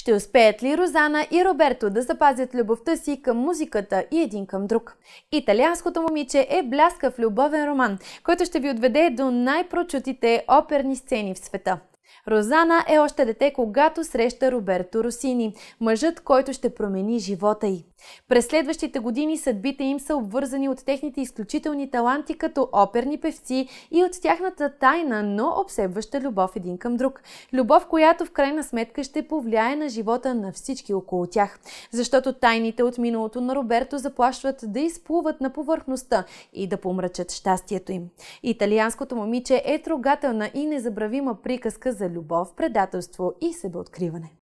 Ще успеят ли Розана и Роберто да запазят любовта си към музиката и един към друг? Италианското момиче е бляскав любовен роман, който ще ви отведе до най-прочутите оперни сцени в света. Розана е още дете, когато среща Роберто Росини, мъжът, който ще промени живота й. През следващите години съдбите им са обвързани от техните изключителни таланти като оперни певци и от тяхната тайна, но обсебваща любов един към друг. Любов, която в крайна сметка ще повлияе на живота на всички около тях. Защото тайните от миналото на Роберто заплашват да изплуват на повърхността и да помрачат щастието им. Италианското момиче е трогателна и незабравима приказка за за любов, предателство и себеоткриване.